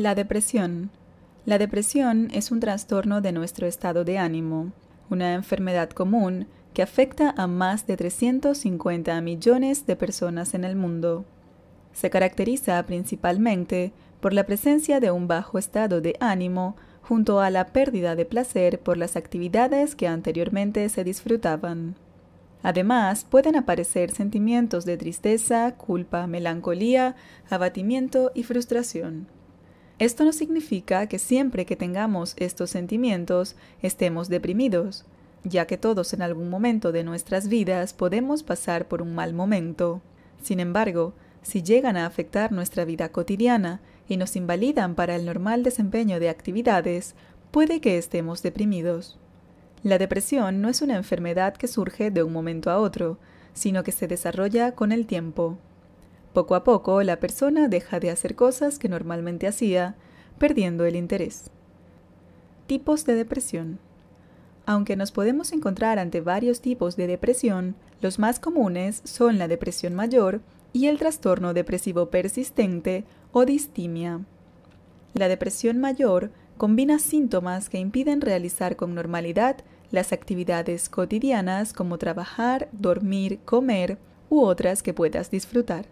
La depresión. La depresión es un trastorno de nuestro estado de ánimo, una enfermedad común que afecta a más de 350 millones de personas en el mundo. Se caracteriza principalmente por la presencia de un bajo estado de ánimo junto a la pérdida de placer por las actividades que anteriormente se disfrutaban. Además, pueden aparecer sentimientos de tristeza, culpa, melancolía, abatimiento y frustración. Esto no significa que siempre que tengamos estos sentimientos estemos deprimidos, ya que todos en algún momento de nuestras vidas podemos pasar por un mal momento. Sin embargo, si llegan a afectar nuestra vida cotidiana y nos invalidan para el normal desempeño de actividades, puede que estemos deprimidos. La depresión no es una enfermedad que surge de un momento a otro, sino que se desarrolla con el tiempo. Poco a poco, la persona deja de hacer cosas que normalmente hacía, perdiendo el interés. Tipos de depresión. Aunque nos podemos encontrar ante varios tipos de depresión, los más comunes son la depresión mayor y el trastorno depresivo persistente o distimia. La depresión mayor combina síntomas que impiden realizar con normalidad las actividades cotidianas como trabajar, dormir, comer u otras que puedas disfrutar.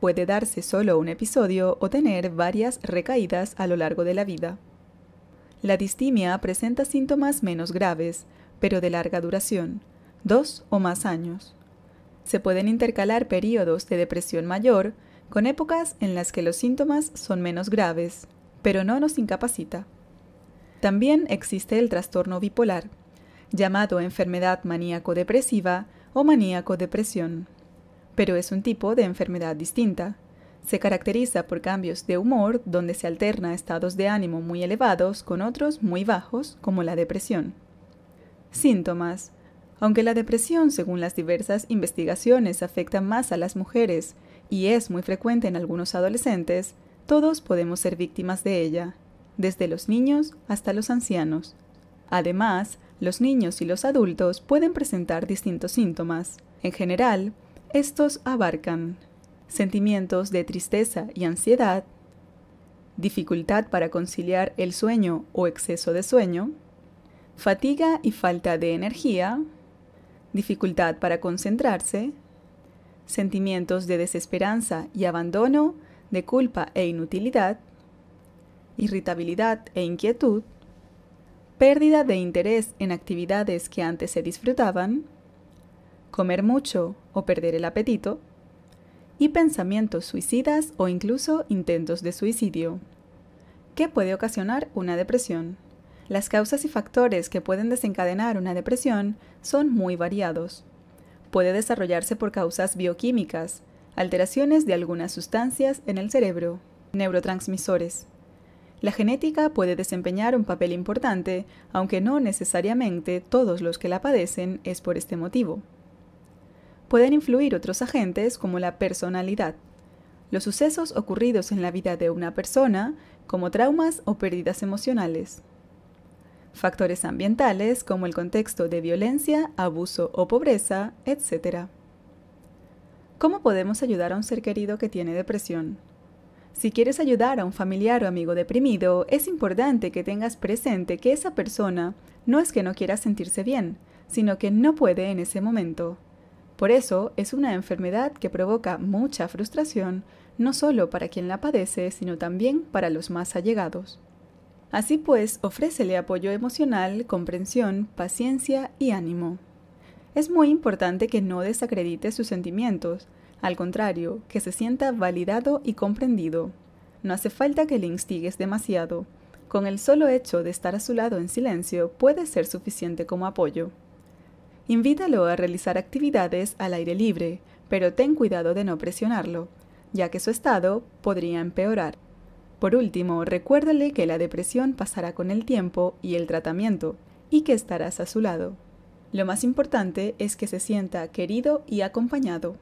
Puede darse solo un episodio o tener varias recaídas a lo largo de la vida. La distimia presenta síntomas menos graves, pero de larga duración, dos o más años. Se pueden intercalar periodos de depresión mayor con épocas en las que los síntomas son menos graves, pero no nos incapacita. También existe el trastorno bipolar, llamado enfermedad maníaco-depresiva o maníaco-depresión pero es un tipo de enfermedad distinta. Se caracteriza por cambios de humor donde se alterna estados de ánimo muy elevados con otros muy bajos, como la depresión. Síntomas. Aunque la depresión, según las diversas investigaciones, afecta más a las mujeres y es muy frecuente en algunos adolescentes, todos podemos ser víctimas de ella, desde los niños hasta los ancianos. Además, los niños y los adultos pueden presentar distintos síntomas. En general, estos abarcan sentimientos de tristeza y ansiedad, dificultad para conciliar el sueño o exceso de sueño, fatiga y falta de energía, dificultad para concentrarse, sentimientos de desesperanza y abandono, de culpa e inutilidad, irritabilidad e inquietud, pérdida de interés en actividades que antes se disfrutaban, comer mucho o perder el apetito, y pensamientos suicidas o incluso intentos de suicidio, ¿Qué puede ocasionar una depresión. Las causas y factores que pueden desencadenar una depresión son muy variados. Puede desarrollarse por causas bioquímicas, alteraciones de algunas sustancias en el cerebro, neurotransmisores. La genética puede desempeñar un papel importante, aunque no necesariamente todos los que la padecen es por este motivo pueden influir otros agentes como la personalidad. Los sucesos ocurridos en la vida de una persona, como traumas o pérdidas emocionales. Factores ambientales como el contexto de violencia, abuso o pobreza, etc. ¿Cómo podemos ayudar a un ser querido que tiene depresión? Si quieres ayudar a un familiar o amigo deprimido, es importante que tengas presente que esa persona no es que no quiera sentirse bien, sino que no puede en ese momento. Por eso es una enfermedad que provoca mucha frustración, no solo para quien la padece, sino también para los más allegados. Así pues, ofrécele apoyo emocional, comprensión, paciencia y ánimo. Es muy importante que no desacredite sus sentimientos, al contrario, que se sienta validado y comprendido. No hace falta que le instigues demasiado. Con el solo hecho de estar a su lado en silencio puede ser suficiente como apoyo. Invítalo a realizar actividades al aire libre, pero ten cuidado de no presionarlo, ya que su estado podría empeorar. Por último, recuérdale que la depresión pasará con el tiempo y el tratamiento, y que estarás a su lado. Lo más importante es que se sienta querido y acompañado.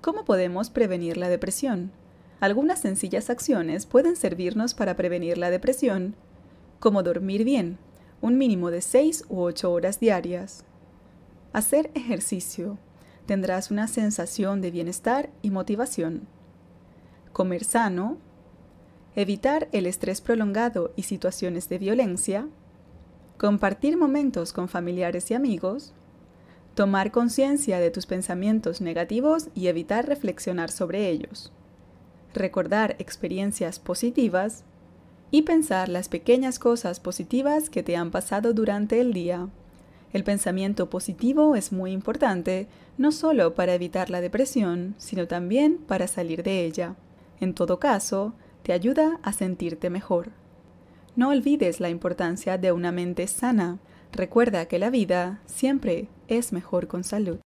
¿Cómo podemos prevenir la depresión? Algunas sencillas acciones pueden servirnos para prevenir la depresión, como dormir bien, un mínimo de 6 u 8 horas diarias, hacer ejercicio. Tendrás una sensación de bienestar y motivación. Comer sano. Evitar el estrés prolongado y situaciones de violencia. Compartir momentos con familiares y amigos. Tomar conciencia de tus pensamientos negativos y evitar reflexionar sobre ellos. Recordar experiencias positivas y pensar las pequeñas cosas positivas que te han pasado durante el día. El pensamiento positivo es muy importante, no solo para evitar la depresión, sino también para salir de ella. En todo caso, te ayuda a sentirte mejor. No olvides la importancia de una mente sana. Recuerda que la vida siempre es mejor con salud.